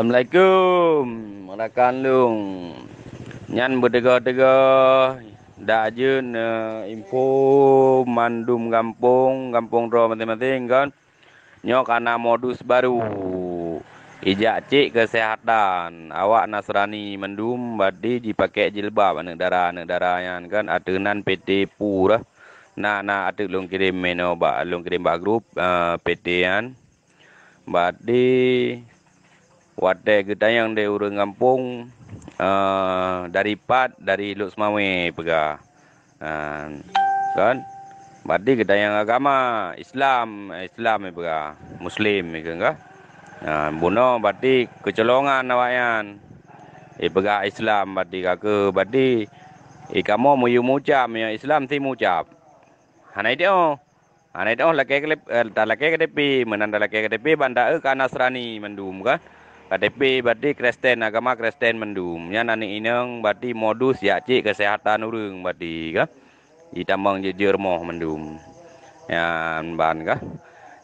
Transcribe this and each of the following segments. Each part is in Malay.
Assalamualaikum Rakan Lung Nyan berdega-dega Dak je ne info Mandum kampung Kampung roh masing-masing kan Nyo kana modus baru Ijak cik kesehatan Awak Nasrani mandum Badi ji pakai jilbab Anak darah Anak darah yang kan Atenan PT Pura Nah, nah, ada lung kirim menu, bak, lung kirim bak grup uh, eh, PT yang. Badi Wadai gedayang dari urang kampung uh, dari Pat dari Lok Semawe pega. Uh, kan? Badi gedayang agama Islam, eh, Islam pega. Muslim pega enggak? uh, buno badi kecolongan nawayan. I eh, pega Islam badi kake badi i eh, kamu muyu mucap ya Islam ti mucap. Hanai dia. Oh. Hanai dia oh, lakai kelip uh, ta lakai kedepi menanda lakai kedepi banda ke Nasrani mendum kan. KDP berarti Kristen, agama Kristen mendum. Ya nani ineng berarti modus ya cik kesehatan urung berarti kah. Ditambang jejer moh mendum. Ya ban kah.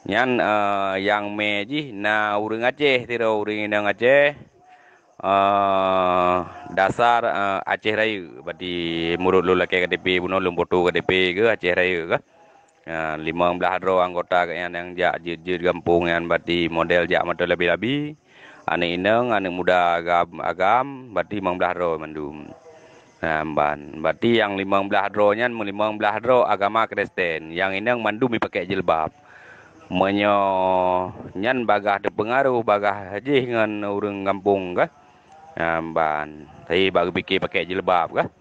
Nyan uh, eh, yang meji na urung Aceh, tiro urung ineng Aceh. Uh, dasar uh, Aceh rayu berarti murut lu lelaki KDP bunuh lumpotu KDP ke Aceh rayu. kah. Ya, lima belah anggota yang yang jak jujur kampung yang berarti model jak mata lebih-lebih anak ineng anak muda agam agam berarti mang belah ro mandu ha, ban berarti yang lima belah ro nya lima belah ro agama kristen yang ineng mandu mi pakai jilbab menyo nyan bagah de pengaruh bagah haji dengan urang kampung ka ha, ban tapi baru pikir pakai jilbab ka ha,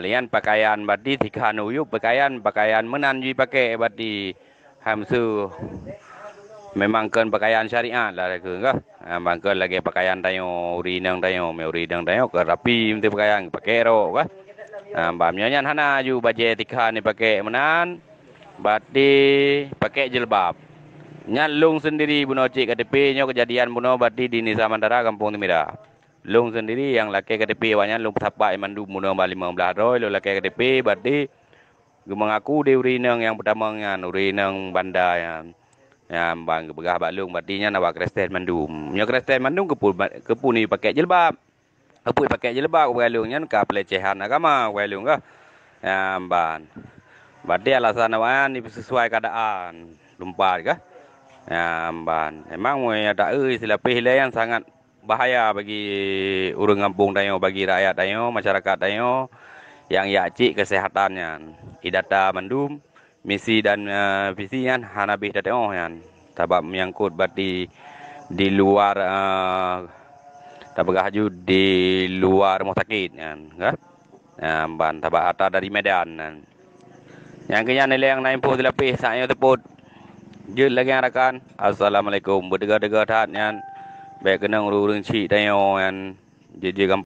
Alian pakaian berarti tiga nuyuk pakaian pakaian menanjui pakai berarti hamsu memang kan pakaian syariah lah ke kah ha, memang kan lagi pakaian tayo urinang tayo me urinang tayo ke rapi mesti pakaian pakai ro kah ha, ambamnya nyan hana ju baje tika ni pakai menan bati pakai jilbab Nyalung lung sendiri buno cik ke tepi nyo kejadian buno bati di nisa mandara kampung timira lung sendiri yang laki ke tepi wanya lung sapak mandu buno ba 15 roi lo laki ke tepi bati Gemang aku di urinang yang pertama dengan urinang bandar yang Ya, bang berah balung badinya nak kristen mandum nya kristen mandum kepu kepu ni pakai jilbab kepu pakai jilbab balung nya ka pelecehan agama balung ka yang ya, ban badi alasan awan kan, ni sesuai keadaan lumpar ka yang ya, ban memang we ada ai silapih le yang sangat bahaya bagi urang kampung dayo bagi rakyat dayo masyarakat dayo yang yakci kesehatannya idata mandum misi dan uh, visi kan hanabih dah tengok kan sebab menyangkut berarti di luar uh, tak berhaju di luar rumah sakit kan ya kan? ban tabak atas dari medan kan yang kenyang nilai yang naik pun dilapis saatnya terput. jut lagi yang rakan assalamualaikum berdegar-degar tahan kan baik kena urung-urung cik tanya kan jadi gampang